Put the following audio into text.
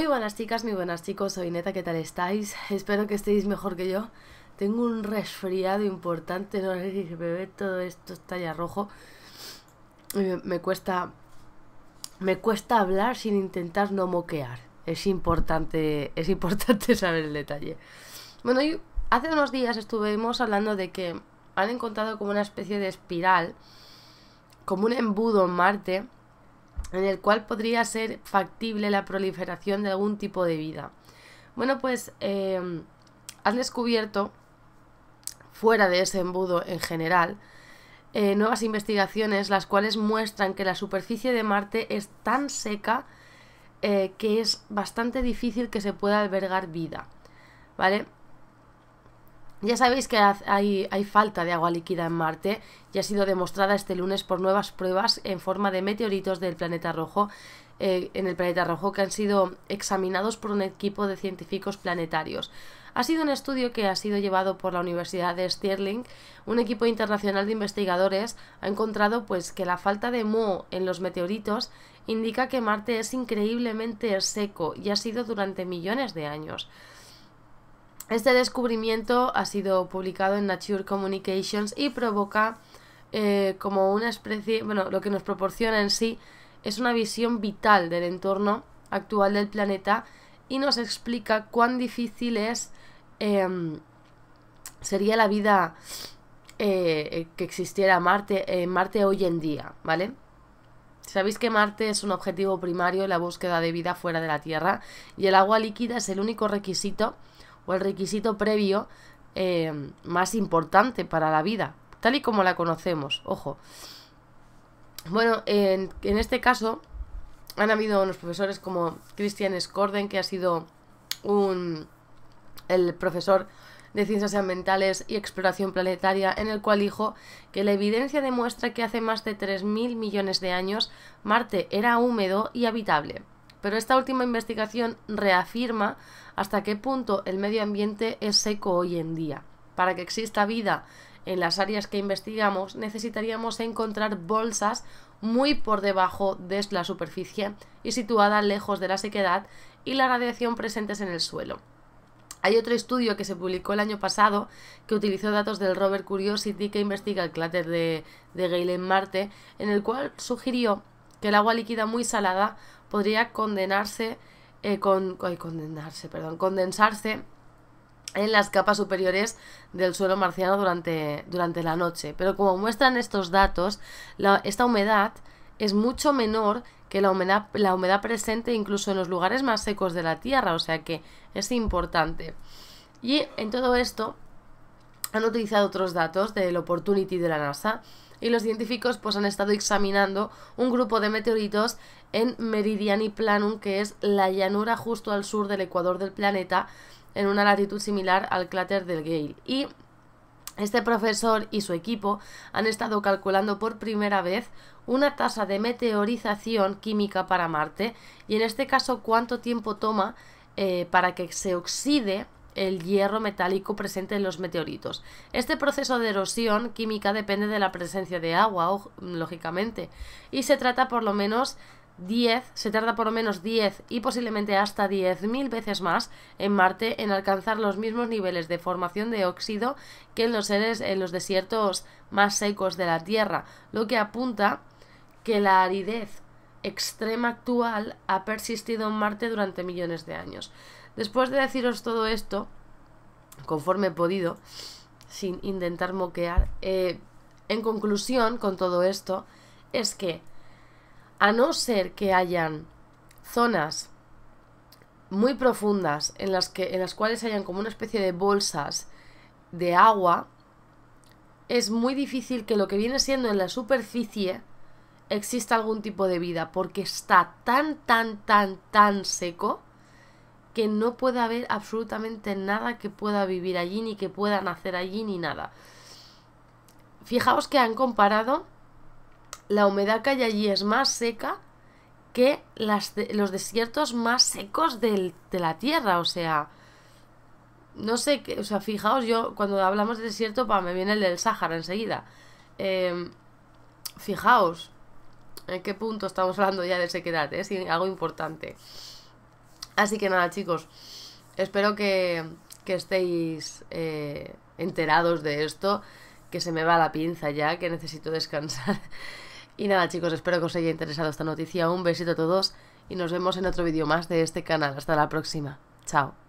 Muy buenas chicas, muy buenas chicos, soy Neta, ¿qué tal estáis? Espero que estéis mejor que yo. Tengo un resfriado importante, no sé si se ve todo esto, está ya rojo. Me, cuesta me cuesta hablar sin intentar no moquear. Es importante, es importante saber el detalle. Bueno, hace unos días estuvimos hablando de que han encontrado como una especie de espiral, como un embudo en Marte, en el cual podría ser factible la proliferación de algún tipo de vida. Bueno, pues em, has han descubierto, fuera de ese embudo en general, eh, nuevas investigaciones las cuales muestran que la superficie de Marte es tan seca eh, que es bastante difícil que se pueda albergar vida. ¿Vale? Ya sabéis que hay, falta de agua líquida en Marte y ha sido demostrada este lunes por nuevas pruebas en forma de meteoritos del planeta rojo eh, en el planeta rojo que han sido examinados por un equipo de científicos planetarios. Ha sido un estudio que ha sido llevado por la Universidad de Stirling. Un equipo internacional de investigadores ha encontrado pues que la falta de moho en los meteoritos indica que Marte es increíblemente seco y ha sido durante millones de años. Este descubrimiento ha sido publicado en Nature Communications y provoca eh, como una especie, bueno, lo que nos proporciona en sí es una visión vital del entorno actual del planeta y nos explica cuán difícil es em, sería la vida eh, que existiera Marte, en eh, Marte hoy en día, ¿vale? Sabéis que Marte es un objetivo primario en la búsqueda de vida fuera de la Tierra y el agua líquida es el único requisito o el requisito previo eh, más importante para la vida, tal y como la conocemos, ojo. Bueno, en, este caso han habido unos profesores como Christian Scorden que ha sido un, el profesor de Ciencias Ambientales y Exploración Planetaria, en el cual dijo que la evidencia demuestra que hace más de 3.000 millones de años Marte era húmedo y habitable. Pero esta última investigación reafirma hasta qué punto el medio ambiente es seco hoy en día. Para que exista vida en las áreas que investigamos, necesitaríamos encontrar bolsas muy por debajo de la superficie y situadas lejos de la sequedad y la radiación presentes en el suelo. Hay otro estudio que se publicó el año pasado que utilizó datos del Robert Curiosity que investiga el cráter de, de Gale en Marte, en el cual sugirió que el agua líquida muy salada podría condenarse, eh, con, perdón, condensarse en las capas superiores del suelo marciano durante, durante la noche. Pero como muestran estos datos, esta humedad es mucho menor que la humedad, la humedad presente incluso en los lugares más secos de la Tierra, o sea que es importante. Y en todo esto han utilizado otros datos del Opportunity de la NASA y los científicos pues han estado examinando un grupo de meteoritos en Meridiani Planum, que es la llanura justo al sur del ecuador del planeta, en una latitud similar al cráter del Gale. Y este profesor y su equipo han estado calculando por primera vez una tasa de meteorización química para Marte y en este caso cuánto tiempo toma eh, para que se oxide el hierro metálico presente en los meteoritos. Este proceso de erosión química depende de la presencia de agua, lógicamente, y se trata por lo menos 10, se tarda por lo menos 10 y posiblemente hasta 10.000 veces más en Marte en alcanzar los mismos niveles de formación de óxido que en los seres en los desiertos más secos de la Tierra, lo que apunta que la aridez extrema actual ha persistido en Marte durante millones de años. Después de deciros todo esto, conforme he podido, sin intentar moquear, eh, en conclusión con todo esto, es que a no ser que hayan zonas muy profundas en las, que, en las cuales hayan como una especie de bolsas de agua, es muy difícil que lo que viene siendo en la superficie exista algún tipo de vida, porque está tan, tan, tan, tan seco que no puede haber absolutamente nada que pueda vivir allí, ni que pueda nacer allí, ni nada. Fijaos que han comparado la humedad que hay allí es más seca que los desiertos más secos de la Tierra. O sea, no sé, qué... o sea, fijaos, yo cuando hablamos de desierto, pa, me viene el del Sáhara enseguida. Em, fijaos en qué punto estamos hablando ya de sequedad, es eh, algo importante. Así que nada, chicos, espero que, estéis eh, enterados de esto, que se me va la pinza ya, que necesito descansar. Y nada chicos, espero que os haya interesado esta noticia. Un besito a todos y nos vemos en otro vídeo más de este canal. Hasta la próxima. Chao.